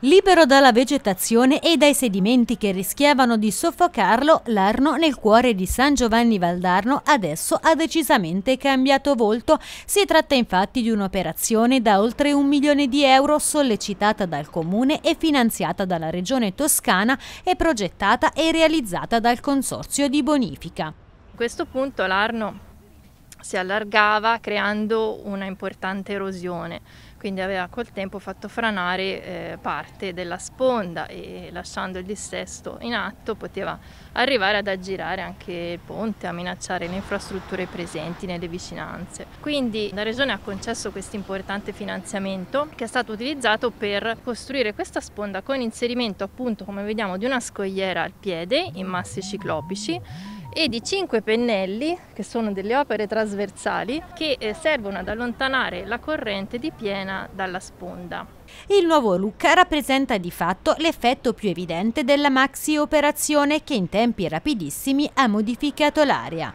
Libero dalla vegetazione e dai sedimenti che rischiavano di soffocarlo, l'Arno nel cuore di San Giovanni Valdarno adesso ha decisamente cambiato volto. Si tratta infatti di un'operazione da oltre un milione di euro sollecitata dal Comune e finanziata dalla Regione Toscana e progettata e realizzata dal Consorzio di Bonifica. A questo punto l'Arno si allargava creando una importante erosione, quindi aveva col tempo fatto franare eh, parte della sponda e lasciando il dissesto in atto poteva arrivare ad aggirare anche il ponte, a minacciare le infrastrutture presenti nelle vicinanze. Quindi la regione ha concesso questo importante finanziamento che è stato utilizzato per costruire questa sponda con inserimento appunto come vediamo di una scogliera al piede in massi ciclopici e di cinque pennelli, che sono delle opere trasversali, che eh, servono ad allontanare la corrente di piena dalla sponda. Il nuovo look rappresenta di fatto l'effetto più evidente della maxi operazione che in tempi rapidissimi ha modificato l'area.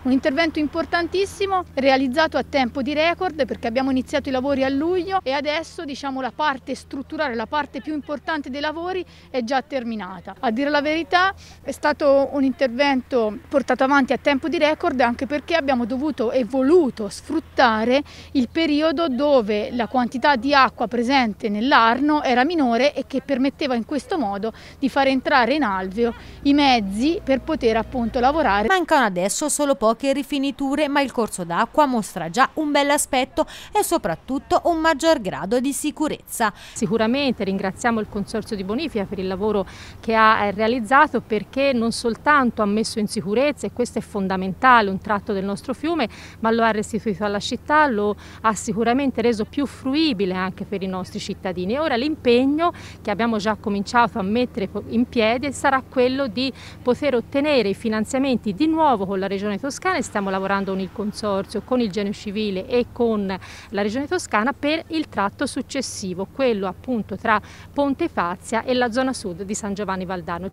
Un intervento importantissimo realizzato a tempo di record perché abbiamo iniziato i lavori a luglio e adesso diciamo, la parte strutturale, la parte più importante dei lavori è già terminata. A dire la verità è stato un intervento portato avanti a tempo di record anche perché abbiamo dovuto e voluto sfruttare il periodo dove la quantità di acqua presente nell'Arno era minore e che permetteva in questo modo di far entrare in alveo i mezzi per poter appunto lavorare. Mancano adesso solo pochi poche rifiniture ma il corso d'acqua mostra già un bel aspetto e soprattutto un maggior grado di sicurezza. Sicuramente ringraziamo il Consorzio di Bonifica per il lavoro che ha eh, realizzato perché non soltanto ha messo in sicurezza e questo è fondamentale un tratto del nostro fiume ma lo ha restituito alla città, lo ha sicuramente reso più fruibile anche per i nostri cittadini ora l'impegno che abbiamo già cominciato a mettere in piedi sarà quello di poter ottenere i finanziamenti di nuovo con la Regione Toscana Toscana e stiamo lavorando con il Consorzio, con il Genio Civile e con la Regione Toscana per il tratto successivo, quello appunto tra Ponte Fazia e la zona sud di San Giovanni Valdano.